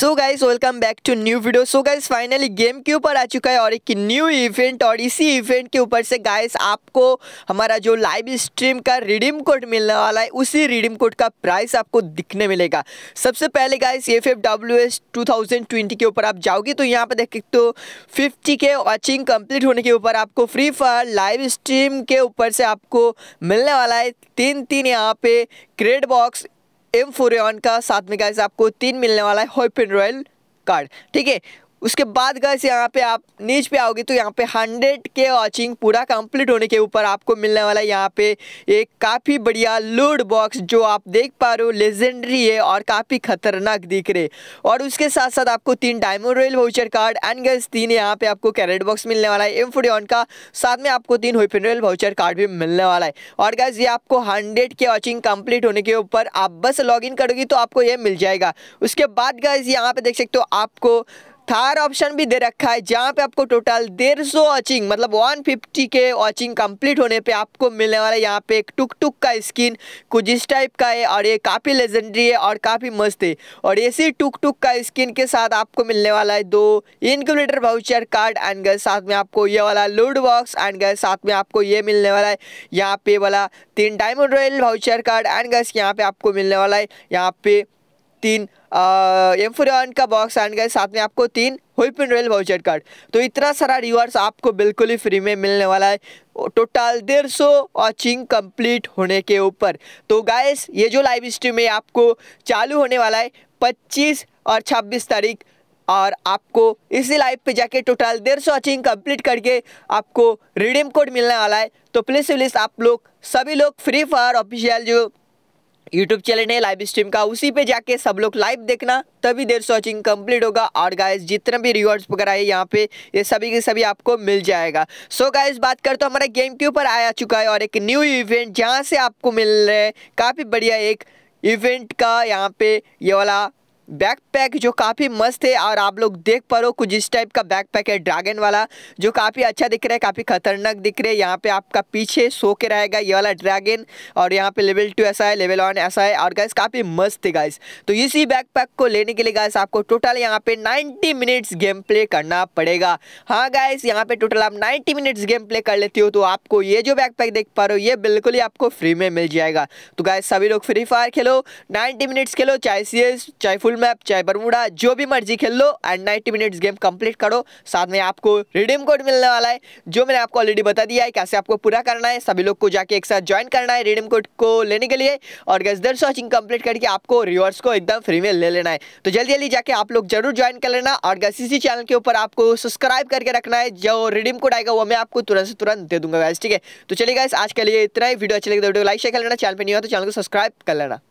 so guys welcome back to new video so guys finally game के ऊपर आ चुका है और एक न्यू इवेंट और इसी इवेंट के ऊपर से गाइस आपको हमारा जो लाइव स्ट्रीम का रिडीम कोड मिलने वाला है उसी रिडीम कोड का प्राइस आपको दिखने मिलेगा सबसे पहले guys F F W S two thousand twenty के ऊपर आप जाओगे तो यहाँ पर देख सकते हो फिफ्टी के वॉचिंग कंप्लीट होने के ऊपर आपको फ्री फायर लाइव स्ट्रीम के ऊपर से आपको मिलने वाला है तीन तीन यहाँ पे क्रेड बॉक्स एम फोर का साथ में गाइस आपको तीन मिलने वाला है होपिन रॉयल कार्ड ठीक है उसके बाद गैस यहाँ पे आप नीच पे आओगे तो यहाँ पे हंड्रेड के वॉचिंग पूरा कंप्लीट होने के ऊपर आपको मिलने वाला है यहाँ पे एक काफ़ी बढ़िया लूड बॉक्स जो आप देख पा रहे हो लेजेंडरी है और काफ़ी खतरनाक दिख रहे और उसके साथ साथ आपको तीन diamond royal voucher card and गैस तीन यहाँ पे आपको कैरेट बॉक्स मिलने वाला है एम का साथ में आपको तीन होपिन रॉयल वाउचर कार्ड भी मिलने वाला है और गैस ये आपको हंड्रेड के वॉचिंग कम्प्लीट होने के ऊपर आप बस लॉग करोगी तो आपको ये मिल जाएगा उसके बाद गैस यहाँ पर देख सकते हो आपको थार ऑप्शन भी दे रखा है जहाँ पे आपको टोटल डेढ़ सौ वॉचिंग मतलब 150 के वॉचिंग कंप्लीट होने पे आपको मिलने वाला है यहाँ पे एक टुक टुक का स्किन कुछ इस टाइप का है और ये काफ़ी लेजेंडरी है और काफ़ी मस्त है और इसी टुक टुक का स्किन के साथ आपको मिलने वाला है दो इनकुलेटर भाउचर कार्ड एंड गए साथ में आपको ये वाला लूड बॉक्स एंड गए साथ में आपको ये मिलने वाला है यहाँ पे वाला तीन diamond royal voucher card and गए यहाँ पे आपको मिलने वाला है यहाँ पे तीन एम एम्फोरियन का बॉक्स एंड गए साथ में आपको तीन पिन रेल वाउचर कार्ड तो इतना सारा रिवार्ड्स आपको बिल्कुल ही फ्री में मिलने वाला है टोटल डेढ़ सौ वॉचिंग कंप्लीट होने के ऊपर तो गाइस ये जो लाइव स्ट्रीम है आपको चालू होने वाला है पच्चीस और छब्बीस तारीख और आपको इसी लाइव पे जाके टोटल डेढ़ सौ वॉचिंग कंप्लीट करके आपको रिडीम कोड मिलने वाला है तो प्लीज़ प्लीज़ आप लोग सभी लोग फ्री फायर ऑफिशियल जो यूट्यूब चैनल है लाइव स्ट्रीम का उसी पे जाके सब लोग लाइव देखना तभी देर वॉचिंग कंप्लीट होगा और गाइस जितना भी रिवॉर्ड्स वगैरह है यहाँ पे ये सभी के सभी आपको मिल जाएगा सो so गाइस बात तो हमारे गेम के ऊपर आया चुका है और एक न्यू इवेंट जहाँ से आपको मिल रहे हैं काफ़ी बढ़िया एक इवेंट का यहाँ पे ये वाला बैकपैक जो काफ़ी मस्त है और आप लोग देख पा रहे हो कुछ इस टाइप का बैकपैक है ड्रैगन वाला जो काफ़ी अच्छा दिख रहा है काफ़ी खतरनाक दिख रहा है यहाँ पे आपका पीछे सो के रहेगा ये वाला ड्रैगन और यहाँ पे लेवल टू ऐसा है लेवल वन ऐसा है और गाइस काफ़ी मस्त है गाइस तो इसी बैकपैक को लेने के लिए गाइस आपको टोटल यहाँ पे नाइन्टी मिनट्स गेम प्ले करना पड़ेगा हाँ गाइस यहाँ पे टोटल आप नाइन्टी मिनट्स गेम प्ले कर लेती हो तो आपको ये जो बैक देख पा रहे हो ये बिल्कुल ही आपको फ्री में मिल जाएगा तो गाय सभी लोग फ्री फायर खेलो नाइन्टी मिनट्स खेलो चाहे सी चाहे फुल मैप चाहे बरमूडा जो भी मर्जी खेल लो and ninety minutes game complete करो साथ में आपको रिडीम कोड मिलने वाला है जो मैंने आपको ऑलरेडी बता दिया है कैसे आपको पूरा करना है सभी लोग को जाके एक साथ ज्वाइन करना है रिडीम कोड को लेने के लिए और गजदर सॉचिंग कंप्लीट करके आपको रिवॉर्ड्स को एकदम फ्री में ले लेना है तो जल्दी जल्दी जाके आप लोग जरूर ज्वाइन कर लेना और इसी चैनल के ऊपर आपको सब्सक्राइब करके रखना है जो रिडीम कोड आएगा वो मैं आपको तुरंत से तुरंत दे दूंगा गैस ठीक है तो चलिए गैस आज के लिए इतना ही वीडियो अच्छी लगे तो वीडियो लाइक शेयर कर लेना चैनल पर नहीं हो तो चैनल को सब्सक्राइब कर लेना